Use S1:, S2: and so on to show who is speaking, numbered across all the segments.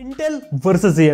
S1: Intel versus A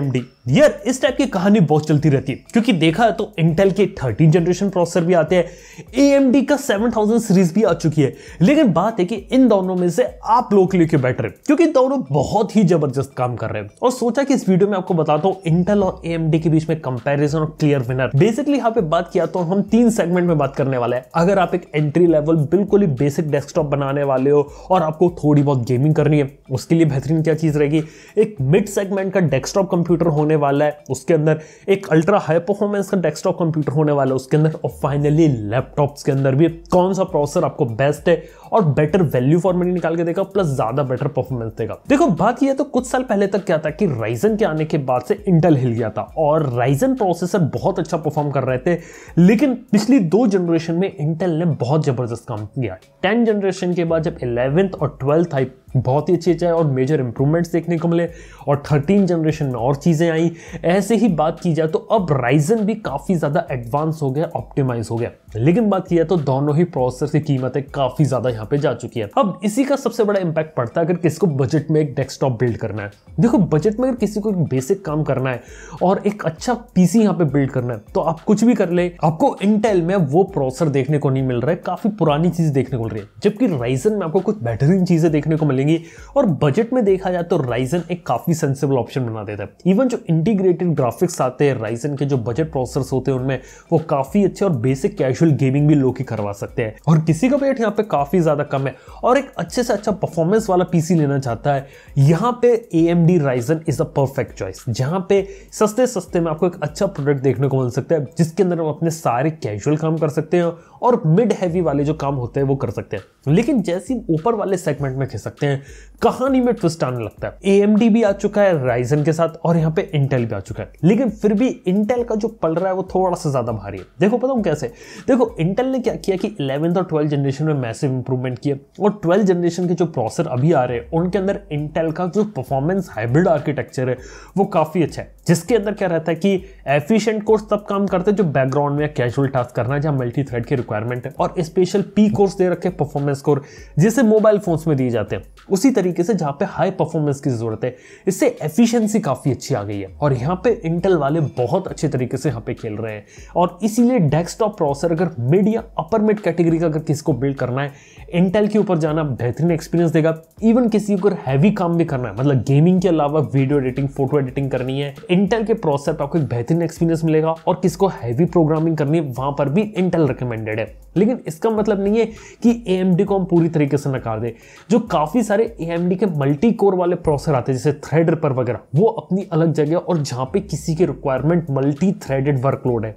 S1: यार इस type की कहानी बहुत चलती रहती है क्योंकि देखा तो इंटेल के 13 जनरेशन प्रोसेसर भी आते हैं ए का 7000 सीरीज भी आ चुकी है लेकिन बात है कि इन दोनों में से आप लोग के लिए क्यों बेटर है क्योंकि दोनों बहुत ही जबरदस्त काम कर रहे हैं और सोचा कि इस वीडियो में आपको बताता हूँ इंटेल और ए के बीच में कंपेरिजन और क्लियर विनर बेसिकली यहाँ पे बात किया तो हम तीन सेगमेंट में बात करने वाले हैं अगर आप एक एंट्री लेवल बिल्कुल ही बेसिक डेस्कटॉप बनाने वाले हो और आपको थोड़ी बहुत गेमिंग करनी है उसके लिए बेहतरीन क्या चीज रहेगी एक मिड सेगमेंट का डेस्कटॉप कंप्यूटर होने वाला है उसके अंदर एक अल्ट्रा हाई परफॉर्मेंस का डेस्कटॉप कंप्यूटर होने वाला है उसके अंदर और फाइनली लैपटॉप्स के अंदर भी कौन सा प्रोसेसर आपको बेस्ट है और बेटर वैल्यू फॉर मनी निकाल के देगा प्लस ज्यादा बेटर परफॉर्मेंस देगा देखो बात यह तो कुछ साल पहले तक क्या था कि राइजन के आने के बाद से इंटेल हिल गया था और राइजन प्रोसेसर बहुत अच्छा परफॉर्म कर रहे थे लेकिन पिछली दो जनरेशन में इंटेल ने बहुत जबरदस्त काम किया टेन जनरेशन के बाद जब इलेवेंथ और ट्वेल्थ आई बहुत ही अच्छी जाए और मेजर इंप्रूवमेंट्स देखने को मिले और थर्टीन जनरेशन में और चीज़ें आई ऐसे ही बात की जाए तो अब राइजन भी काफ़ी ज़्यादा एडवांस हो गया ऑप्टिमाइज हो गया लेकिन बात की जाए तो दोनों ही प्रोसेसर की कीमतें काफ़ी ज़्यादा यहाँ पे जा चुकी है अब इसी का सबसे बड़ा इम्पैक्ट पड़ता है अगर किसको बजट में एक डेस्कटॉप बिल्ड करना है देखो बजट में अगर किसी को एक बेसिक काम करना है और एक अच्छा पी सी यहाँ पे बिल्ड करना है तो आप कुछ भी कर ले आपको इंटेल में वो प्रोसेसर देखने को नहीं मिल रहा है काफ़ी पुरानी चीज़ देखने को मिल रही है जबकि राइजन में आपको कुछ बेहतरीन चीज़ें देखने को मिली मिलेंगी और बजट में देखा जाए तो राइजन एक काफ़ी सेंसेबल ऑप्शन बना देता है इवन जो इंटीग्रेटेड ग्राफिक्स आते हैं राइजन के जो बजट प्रोसेसर होते हैं उनमें वो काफ़ी अच्छे और बेसिक कैजुअल गेमिंग भी लोग ही करवा सकते हैं और किसी का वेट यहाँ पे काफ़ी ज़्यादा कम है और एक अच्छे से अच्छा परफॉर्मेंस वाला पीसी लेना चाहता है यहाँ पे A M D Ryzen is a perfect choice जहाँ पे सस्ते सस्ते में आपको एक अच्छा प्रोडक्ट देखने को मिल सकता है जिसके अंदर हम अपने सारे कैजुअल काम कर सकते हैं और मिड हैवी वाले जो काम होते हैं वो कर सकते हैं लेकिन जैसे ऊपर वाले सेगमेंट में खिसकते हैं हैं कहानी में ट्विस्ट आने लगता है ए भी आ चुका है राइजन के साथ और यहाँ पे इंटेल भी आ चुका है लेकिन फिर भी इंटेल का जो पल रहा है वो थोड़ा सा ज्यादा भारी है देखो पता हूँ कैसे देखो इंटेल ने क्या किया कि इलेवंथ और ट्वेल्थ जनरेशन में मैसिव इंप्रूवमेंट किया और ट्वेल्थ जनरेशन के जो प्रोसेसर अभी आ रहे हैं उनके अंदर इंटेल का जो परफॉर्मेंस हाइब्रिड आर्किटेक्चर है वो काफी अच्छा है जिसके अंदर क्या रहता है कि एफिशिएंट कोर्स तब काम करते हैं जो बैकग्राउंड में कैजुअल टास्क करना है जहाँ मल्टी थ्रेड की रिक्वायरमेंट है और स्पेशल पी कोर्स दे रखे परफॉर्मेंस कोर जिसे मोबाइल फोन्स में दिए जाते हैं उसी तरीके से जहाँ पे हाई परफॉर्मेंस की ज़रूरत है इससे एफिशिएंसी काफ़ी अच्छी आ गई है और यहाँ पे इंटेल वाले बहुत अच्छे तरीके से यहाँ पे खेल रहे हैं और इसीलिए डेस्कटॉप प्रोसेसर अगर मिड या अपर मिड कैटेगरी का अगर किसी को बिल्ड करना है इंटेल के ऊपर जाना बेहतरीन एक्सपीरियंस देगा इवन किसी को हैवी काम भी करना है मतलब गेमिंग के अलावा वीडियो एडिटिंग फोटो एडिटिंग करनी है इंटेल के प्रोसेसर पर आपको एक बेहतरीन एक्सपीरियंस मिलेगा और किसको हैवी प्रोग्रामिंग करनी है वहाँ पर भी इंटेल रिकमेंडेड है लेकिन इसका मतलब नहीं है कि ए को हम पूरी तरीके से नकार दें जो काफ़ी सारे एम के मल्टी कोर वाले प्रोसेसर आते हैं जैसे थ्रेडर पर वगैरह वो अपनी अलग जगह और जहाँ पे किसी के रिक्वायरमेंट मल्टी थ्रेडेड वर्कलोड है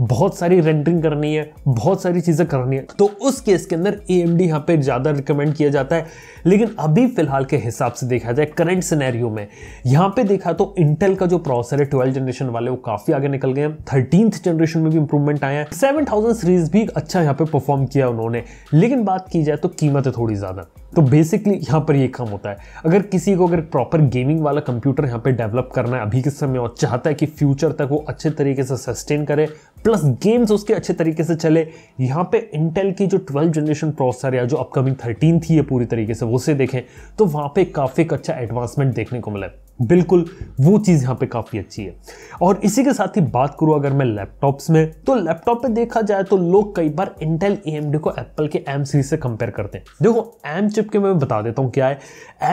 S1: बहुत सारी रेंडरिंग करनी है बहुत सारी चीज़ें करनी है तो उस केस के अंदर ए एम डी यहाँ पर ज़्यादा रिकमेंड किया जाता है लेकिन अभी फिलहाल के हिसाब से देखा जाए करंट सिनेरियो में यहाँ पे देखा तो इंटेल का जो प्रोसेसर है ट्वेल्थ जनरेशन वाले वो काफ़ी आगे निकल गए हैं थर्टींथ जनरेशन में भी इंप्रूवमेंट आया है सेवन थाउजेंड सीरीज भी अच्छा यहाँ पे परफॉर्म किया उन्होंने लेकिन बात की जाए तो कीमत है थोड़ी ज़्यादा तो बेसिकली यहाँ पर ये यह काम होता है अगर किसी को अगर प्रॉपर गेमिंग वाला कंप्यूटर यहाँ पे डेवलप करना है अभी के समय और चाहता है कि फ्यूचर तक वो अच्छे तरीके से सस्टेन करे प्लस गेम्स उसके अच्छे तरीके से चले यहाँ पे इंटेल की जो ट्वेल्थ जनरेशन प्रोसेसर या जो अपकमिंग थर्टीन थी ये पूरी तरीके से वो से देखें तो वहाँ पे काफ़ी अच्छा एडवांसमेंट देखने को मिला बिल्कुल वो चीज़ यहाँ पे काफ़ी अच्छी है और इसी के साथ ही बात करूँ अगर मैं लैपटॉप्स में तो लैपटॉप पे देखा जाए तो लोग कई बार इंटेल ए को एप्पल के एम सीरीज से कंपेयर करते हैं देखो एम चिप के मैं बता देता हूँ क्या है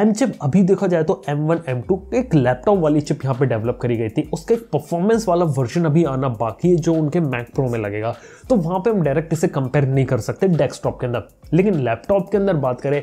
S1: एम चिप अभी देखा जाए तो एम वन एम टू एक लैपटॉप वाली चिप यहाँ पर डेवलप करी गई थी उसका एक परफॉर्मेंस वाला वर्जन अभी आना बाकी है जो उनके मैक प्रो में लगेगा तो वहाँ पर हम डायरेक्ट इसे कंपेयर नहीं कर सकते डेस्कटॉप के अंदर लेकिन लैपटॉप के अंदर बात करें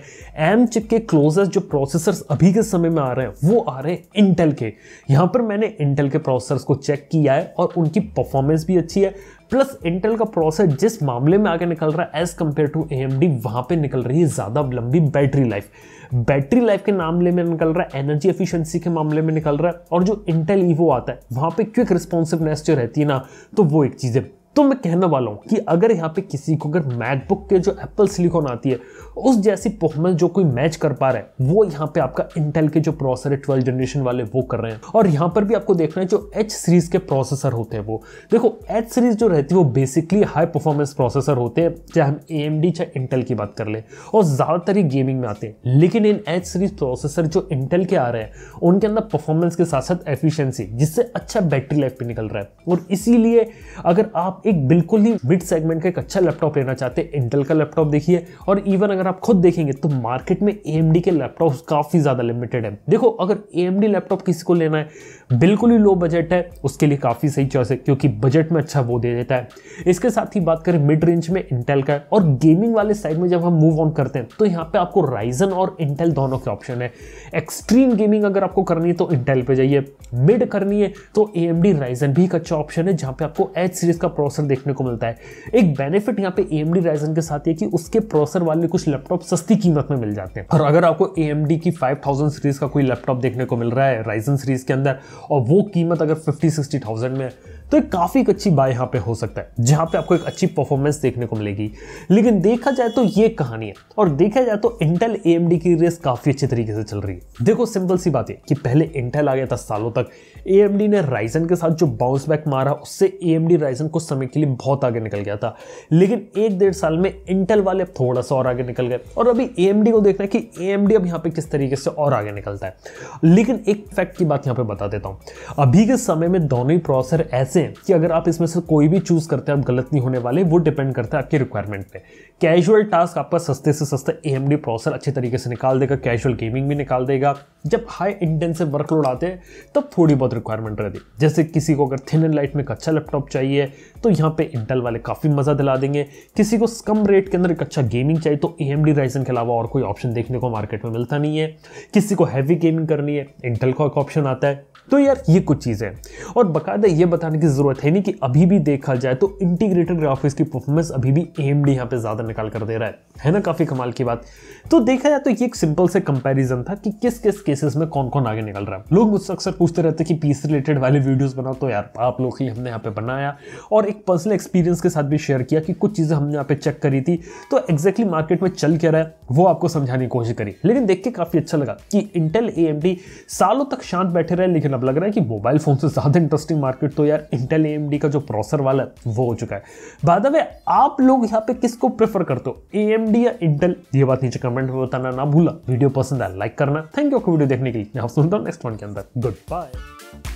S1: एम चिप के क्लोजेस्ट जो प्रोसेसर्स अभी के समय में आ रहे हैं वो आ रहे हैं इंटेल के यहाँ पर मैंने इंटेल के प्रोसेसर्स को चेक किया है और उनकी परफॉर्मेंस भी अच्छी है प्लस इंटेल का प्रोसेसर जिस मामले में आगे निकल रहा है as compared to A M D वहाँ पर निकल रही है ज़्यादा लंबी बैटरी लाइफ बैटरी लाइफ के मामले में निकल रहा है एनर्जी एफिशिएंसी के मामले में निकल रहा है और जो इंटेल ईवो आता है वहाँ पे क्विक रिस्पॉन्सिवनेस जो रहती है ना तो वो एक चीज़ है तो मैं कहने वाला हूँ कि अगर यहाँ पे किसी को अगर मैकबुक के जो एप्पल सिलिकॉन आती है उस जैसी परफॉर्मेंस जो कोई मैच कर पा रहा है वो यहाँ पे आपका इंटेल के जो प्रोसेसर है ट्वेल्व जनरेशन वाले वो कर रहे हैं और यहाँ पर भी आपको देखना है जो एच सीरीज के प्रोसेसर होते हैं वो देखो एच सीरीज जो रहती है वो बेसिकली हाई परफॉर्मेंस प्रोसेसर होते हैं चाहे हम ए एम डी चाहे इंटेल की बात कर ले और ज़्यादातर ही गेमिंग में आते हैं लेकिन इन एच सीरीज प्रोसेसर जो इंटेल के आ रहे हैं उनके अंदर परफॉर्मेंस के साथ साथ एफिशिएंसी जिससे अच्छा बैटरी लाइफ भी निकल रहा है और इसीलिए अगर आप एक बिल्कुल ही मिड सेगमेंट का एक अच्छा लैपटॉप लेना चाहते हैं इंटेल का लैपटॉप देखिए और इवन अगर अगर आप खुद देखेंगे तो मार्केट में ए के लैपटॉप काफ़ी ज़्यादा लिमिटेड है देखो अगर ए लैपटॉप किसी को लेना है बिल्कुल ही लो बजट है उसके लिए काफ़ी सही चॉइस है क्योंकि बजट में अच्छा वो दे देता है इसके साथ ही बात करें मिड रेंज में इंटेल का और गेमिंग वाले साइड में जब हम मूव ऑन करते हैं तो यहाँ पे आपको राइजन और इंटेल दोनों के ऑप्शन है एक्सट्रीम गेमिंग अगर आपको करनी है तो इंटेल पर जाइए मिड करनी है तो ए एम डी राइजन भी एक अच्छा ऑप्शन है जहाँ पे आपको एच सीरीज का प्रोसेसर देखने को मिलता है एक बेनिफिट यहाँ पे ए एम डी राइजन के साथ ये कि उसके प्रोसेसर वाले कुछ लैपटॉप सस्ती कीमत में मिल जाते हैं और अगर आपको ए एम डी की फाइव थाउजेंड सीरीज का कोई लैपटॉप देखने को मिल रहा है राइजन सीरीज के अंदर और वो कीमत अगर फिफ्टी सिक्सटी थाउजेंड में तो एक काफ़ी एक अच्छी बाय यहाँ पे हो सकता है जहां पे आपको एक अच्छी परफॉर्मेंस देखने को मिलेगी लेकिन देखा जाए तो ये कहानी है और देखा जाए तो इंटेल ए की रेस काफ़ी अच्छे तरीके से चल रही है देखो सिंपल सी बात है कि पहले इंटेल आ गया था सालों तक ए ने राइजन के साथ जो बाउंस बैक मारा उससे ए एम राइजन कुछ समय के लिए बहुत आगे निकल गया था लेकिन एक डेढ़ साल में इंटेल वाले थोड़ा सा और आगे निकल गए और अभी ए को देखना है कि ए अब यहाँ पे किस तरीके से और आगे निकलता है लेकिन एक फैक्ट की बात यहाँ पे बता देता हूँ अभी के समय में दोनों ही प्रोसेसर ऐसे ऐसे हैं कि अगर आप इसमें से कोई भी चूज़ करते हैं आप गलत नहीं होने वाले वो डिपेंड करता है आपके रिक्वायरमेंट पे कैजुअल टास्क आपका सस्ते से सस्ता ए एम डी प्रोसेसर अच्छे तरीके से निकाल देगा कैजुअल गेमिंग भी निकाल देगा जब हाई इंटेंसिव वर्कलोड आते हैं तब थोड़ी बहुत रिक्वायरमेंट रहती है जैसे किसी को अगर थिन एंड लाइट में एक अच्छा लैपटॉप चाहिए तो यहाँ पे इंटेल वाले काफ़ी मज़ा दिला देंगे किसी को कम रेट के अंदर एक अच्छा गेमिंग चाहिए तो ए एम डी राइजन के अलावा और कोई ऑप्शन देखने को मार्केट में मिलता नहीं है किसी को हैवी गेमिंग करनी है इंटेल का एक ऑप्शन आता है तो यार ये कुछ चीज़ें हैं और बकायदा ये बताने की की ज़रूरत है नहीं कि अभी भी देखा जाए तो इंटीग्रेटेड ग्राफिक्स की परफॉर्मेंस अभी भी एम डी यहाँ पे ज़्यादा निकाल कर दे रहा है है ना काफ़ी कमाल की बात तो देखा जाए तो ये एक सिंपल से कंपैरिजन था कि किस किस केसेस में कौन कौन आगे निकल रहा है लोग मुझसे अक्सर पूछते रहते कि पीस रिलेटेड वाले वीडियोज बनाओ तो यार आप लोग ही हमने यहाँ पे बनाया और एक पर्सनल एक्सपीरियंस के साथ भी शेयर किया कि कुछ चीज़ें हमने यहाँ पे चेक करी थी तो एक्जैक्टली मार्केट में चल क्या रहा है वो आपको समझाने की कोशिश करी लेकिन देख के काफ़ी अच्छा लगा कि इंटेल ए सालों तक शांत बैठे रहे लेकिन अब लग रहा है कि मोबाइल फोन से ज़्यादा इंटरेस्टिंग मार्केट तो यार इंटेल एम का जो प्रोसर वाला है वो हो चुका है बाद में आप लोग यहाँ पे किसको प्रेफर करते हो ए या इंटेल ये बात नीचे कमेंट में बताना ना भूला वीडियो पसंद आया लाइक करना थैंक यू आपको वीडियो देखने के लिए आप सुनता हूँ नेक्स्ट वन के अंदर गुड बाय